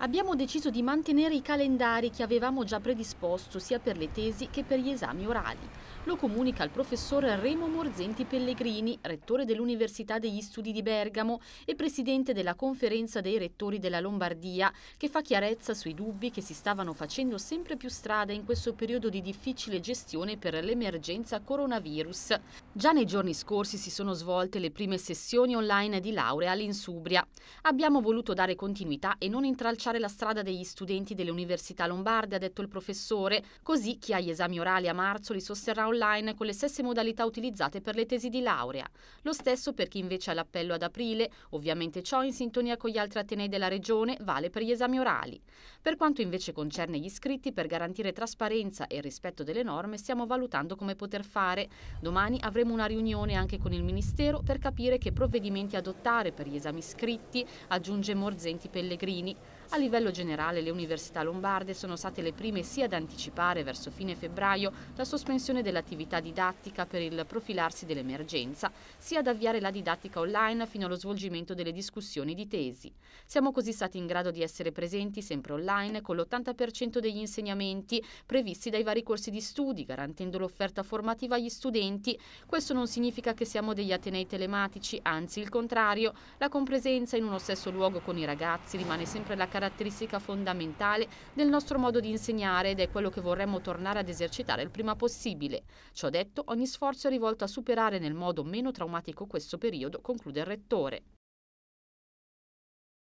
Abbiamo deciso di mantenere i calendari che avevamo già predisposto sia per le tesi che per gli esami orali. Lo comunica il professor Remo Morzenti Pellegrini, rettore dell'Università degli Studi di Bergamo e presidente della Conferenza dei Rettori della Lombardia, che fa chiarezza sui dubbi che si stavano facendo sempre più strada in questo periodo di difficile gestione per l'emergenza coronavirus. Già nei giorni scorsi si sono svolte le prime sessioni online di laurea all'Insubria. Abbiamo voluto dare continuità e non intralciare tracciare la strada degli studenti delle università lombarde, ha detto il professore, così chi ha gli esami orali a marzo li sosterrà online con le stesse modalità utilizzate per le tesi di laurea. Lo stesso per chi invece ha l'appello ad aprile, ovviamente ciò in sintonia con gli altri atenei della regione, vale per gli esami orali. Per quanto invece concerne gli iscritti, per garantire trasparenza e rispetto delle norme stiamo valutando come poter fare. Domani avremo una riunione anche con il Ministero per capire che provvedimenti adottare per gli esami scritti, aggiunge Morzenti Pellegrini. A livello generale le università lombarde sono state le prime sia ad anticipare verso fine febbraio la sospensione dell'attività didattica per il profilarsi dell'emergenza, sia ad avviare la didattica online fino allo svolgimento delle discussioni di tesi. Siamo così stati in grado di essere presenti sempre online con l'80% degli insegnamenti previsti dai vari corsi di studi, garantendo l'offerta formativa agli studenti. Questo non significa che siamo degli atenei telematici, anzi il contrario, la compresenza in uno stesso luogo con i ragazzi rimane sempre la caratteristica fondamentale del nostro modo di insegnare ed è quello che vorremmo tornare ad esercitare il prima possibile. Ciò detto, ogni sforzo è rivolto a superare nel modo meno traumatico questo periodo, conclude il rettore.